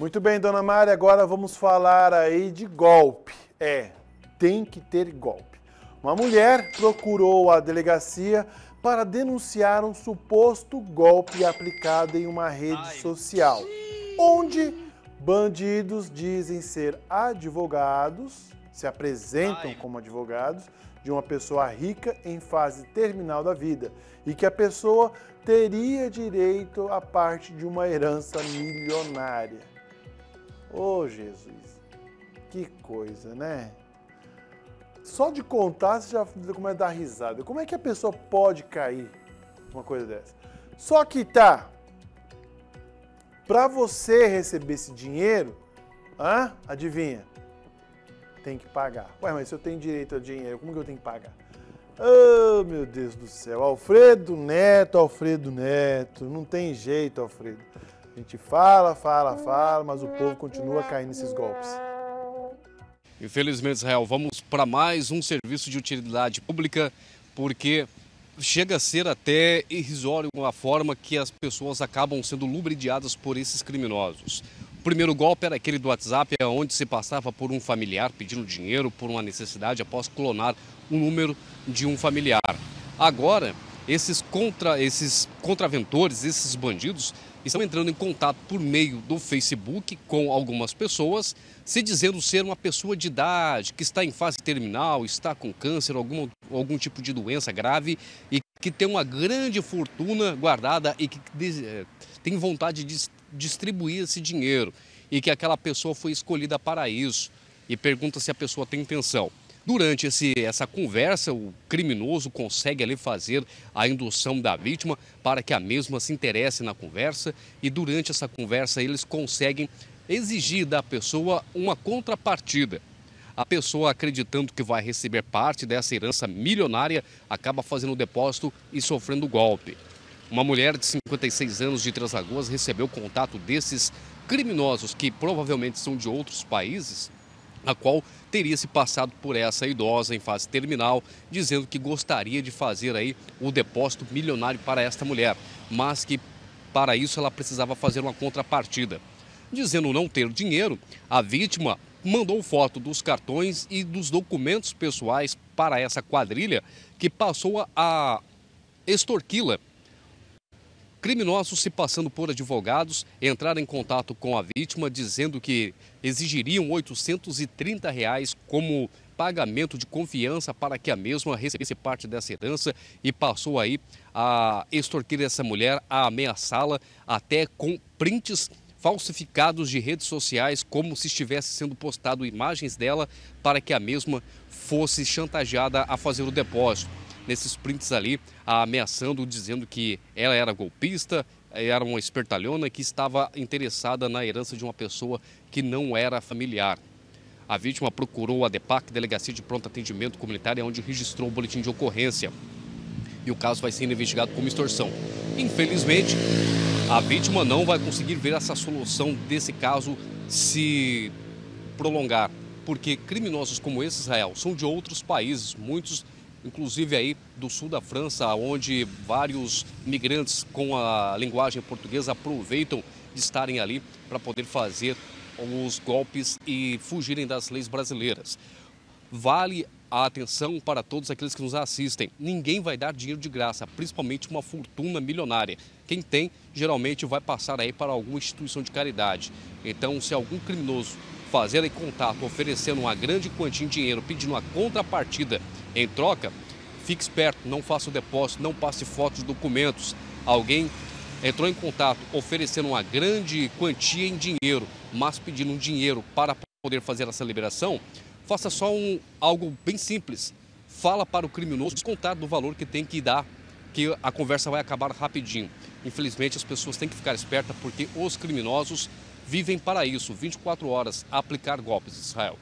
Muito bem, dona Mari, agora vamos falar aí de golpe. É, tem que ter golpe. Uma mulher procurou a delegacia para denunciar um suposto golpe aplicado em uma rede Ai, social, sim. onde bandidos dizem ser advogados, se apresentam Ai. como advogados de uma pessoa rica em fase terminal da vida e que a pessoa teria direito a parte de uma herança milionária. Ô oh, Jesus, que coisa, né? Só de contar você já começa a dar risada. Como é que a pessoa pode cair uma coisa dessa? Só que tá, para você receber esse dinheiro, hã? adivinha, tem que pagar. Ué, mas se eu tenho direito a dinheiro, como que eu tenho que pagar? Oh, meu Deus do céu. Alfredo Neto, Alfredo Neto. Não tem jeito, Alfredo. A gente fala, fala, fala, mas o povo continua caindo nesses golpes. Infelizmente, Israel, vamos para mais um serviço de utilidade pública, porque chega a ser até irrisório a forma que as pessoas acabam sendo lubridiadas por esses criminosos. O primeiro golpe era aquele do WhatsApp, é onde se passava por um familiar pedindo dinheiro por uma necessidade após clonar o número de um familiar. Agora, esses, contra, esses contraventores, esses bandidos, estão entrando em contato por meio do Facebook com algumas pessoas, se dizendo ser uma pessoa de idade, que está em fase terminal, está com câncer, algum, algum tipo de doença grave e que tem uma grande fortuna guardada e que de, eh, tem vontade de distribuir esse dinheiro e que aquela pessoa foi escolhida para isso. E pergunta se a pessoa tem intenção. Durante esse, essa conversa, o criminoso consegue ali fazer a indução da vítima para que a mesma se interesse na conversa e durante essa conversa eles conseguem exigir da pessoa uma contrapartida. A pessoa, acreditando que vai receber parte dessa herança milionária, acaba fazendo o depósito e sofrendo golpe. Uma mulher de 56 anos de Três Lagoas recebeu contato desses criminosos que provavelmente são de outros países a qual teria se passado por essa idosa em fase terminal, dizendo que gostaria de fazer aí o depósito milionário para esta mulher, mas que para isso ela precisava fazer uma contrapartida. Dizendo não ter dinheiro, a vítima mandou foto dos cartões e dos documentos pessoais para essa quadrilha que passou a extorquila Criminosos se passando por advogados entraram em contato com a vítima dizendo que exigiriam R$ 830 reais como pagamento de confiança para que a mesma recebesse parte dessa herança e passou aí a extorquir essa mulher, a ameaçá-la até com prints falsificados de redes sociais, como se estivesse sendo postado imagens dela para que a mesma fosse chantageada a fazer o depósito nesses prints ali, ameaçando, dizendo que ela era golpista, era uma espertalhona que estava interessada na herança de uma pessoa que não era familiar. A vítima procurou a DEPAC, Delegacia de Pronto Atendimento Comunitário, é onde registrou o boletim de ocorrência. E o caso vai sendo investigado como extorsão. Infelizmente, a vítima não vai conseguir ver essa solução desse caso se prolongar, porque criminosos como esse, Israel, são de outros países, muitos inclusive aí do sul da França, onde vários migrantes com a linguagem portuguesa aproveitam de estarem ali para poder fazer os golpes e fugirem das leis brasileiras. Vale a atenção para todos aqueles que nos assistem. Ninguém vai dar dinheiro de graça, principalmente uma fortuna milionária. Quem tem, geralmente vai passar aí para alguma instituição de caridade. Então, se algum criminoso fazer aí contato oferecendo uma grande quantia de dinheiro, pedindo uma contrapartida em troca, fique esperto, não faça o depósito, não passe fotos, documentos. Alguém entrou em contato oferecendo uma grande quantia em dinheiro, mas pedindo um dinheiro para poder fazer essa liberação, faça só um, algo bem simples. Fala para o criminoso descontar do valor que tem que dar, que a conversa vai acabar rapidinho. Infelizmente, as pessoas têm que ficar espertas porque os criminosos vivem para isso, 24 horas, a aplicar golpes, Israel.